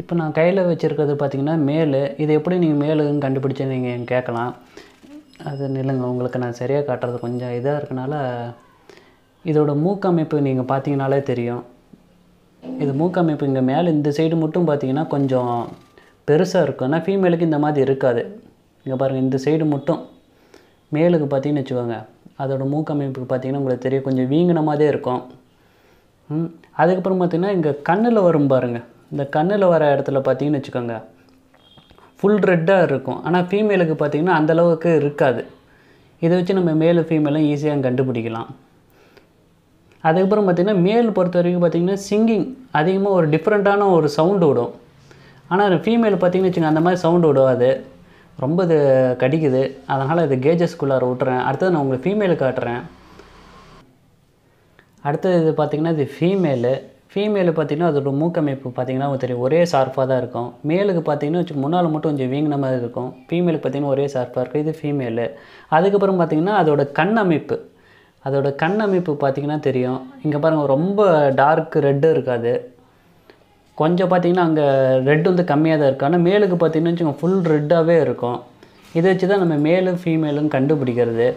இப்போ நான் கையில் வச்சுருக்கிறது பார்த்திங்கன்னா மேலு இது எப்படி நீங்கள் மேலுன்னு கண்டுபிடிச்சி நீங்கள் கேட்கலாம் அது நிலங்க உங்களுக்கு நான் சரியாக காட்டுறது கொஞ்சம் இதாக இருக்கனால இதோட மூக்கமைப்பு நீங்கள் பார்த்தீங்கனாலே தெரியும் இது மூக்கமைப்பு இங்கே மேலே இந்த சைடு மட்டும் பார்த்தீங்கன்னா கொஞ்சம் பெருசாக இருக்கும் ஆனால் ஃபீமேலுக்கு இந்த மாதிரி இருக்காது இங்கே பாருங்கள் இந்த சைடு மட்டும் மேலுக்கு பார்த்தீங்கன்னு வச்சுக்கோங்க அதோட மூக்கமைப்பு பார்த்தீங்கன்னா உங்களுக்கு தெரியும் கொஞ்சம் வீங்கின மாதிரியே இருக்கும் அதுக்கப்புறம் பார்த்திங்கன்னா இங்கே கண்ணில் வரும் பாருங்கள் இந்த கண்ணில் வர இடத்துல பார்த்தீங்கன்னு வச்சுக்கோங்க ஃபுல் ரெட்டாக இருக்கும் ஆனால் ஃபீமேலுக்கு பார்த்திங்கன்னா அந்தளவுக்கு இருக்காது இதை வச்சு நம்ம மேலும் ஃபீமேலும் ஈஸியாக கண்டுபிடிக்கலாம் அதுக்கப்புறம் பார்த்திங்கன்னா மேல் பொறுத்த வரைக்கும் பார்த்திங்கன்னா சிங்கிங் அதிகமாக ஒரு டிஃப்ரெண்ட்டான ஒரு சவுண்டு விடும் ஆனால் ஃபீமேல் பார்த்திங்கன்னு வச்சுக்கோங்க அந்த மாதிரி சவுண்டு விடுவாது ரொம்ப இது கடிக்குது அதனால் இது கேஜஸ்குள்ளார விட்டுறேன் அடுத்தது நான் உங்களுக்கு ஃபீமேலு காட்டுறேன் அடுத்தது இது பார்த்திங்கன்னா இது ஃபீமேலு ஃபீமேலு பார்த்திங்கன்னா அதோட மூக்கமைப்பு பார்த்திங்கன்னா தெரியும் ஒரே ஷார்ப்பாக தான் இருக்கும் மேலுக்கு பார்த்திங்கன்னா வச்சு முன்னால் மட்டும் கொஞ்சம் வீங்கின மாதிரி இருக்கும் ஃபீமேலுக்கு பார்த்திங்கன்னா ஒரே ஷார்ப்பாக இருக்கும் இது ஃபீமேலு அதுக்கப்புறம் பார்த்திங்கன்னா அதோட கண் அமைப்பு அதோட கண் அமைப்பு பார்த்திங்கன்னா தெரியும் இங்கே பாருங்கள் ரொம்ப டார்க் ரெட்டு இருக்காது கொஞ்சம் பார்த்திங்கன்னா அங்கே ரெட் வந்து கம்மியாக தான் இருக்கும் ஆனால் மேலுக்கு பார்த்திங்கன்னா வச்சுக்கோங்க ஃபுல் ரெட்டாகவே இருக்கும் இதை வச்சு தான் நம்ம மேலும் ஃபீமேலும் கண்டுபிடிக்கிறது